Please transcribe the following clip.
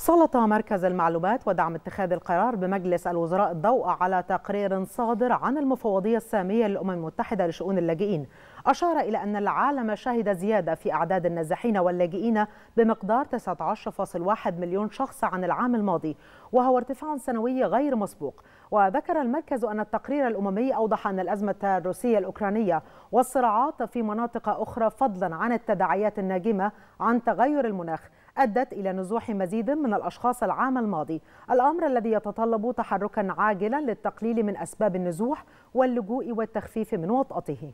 سلط مركز المعلومات ودعم اتخاذ القرار بمجلس الوزراء الضوء على تقرير صادر عن المفوضية السامية للأمم المتحدة لشؤون اللاجئين أشار إلى أن العالم شهد زيادة في أعداد النازحين واللاجئين بمقدار 19.1 مليون شخص عن العام الماضي وهو ارتفاع سنوي غير مسبوق وذكر المركز أن التقرير الأممي أوضح أن الأزمة الروسية الأوكرانية والصراعات في مناطق أخرى فضلا عن التداعيات الناجمة عن تغير المناخ أدت إلى نزوح مزيد من الأشخاص العام الماضي الأمر الذي يتطلب تحركا عاجلا للتقليل من أسباب النزوح واللجوء والتخفيف من وطأته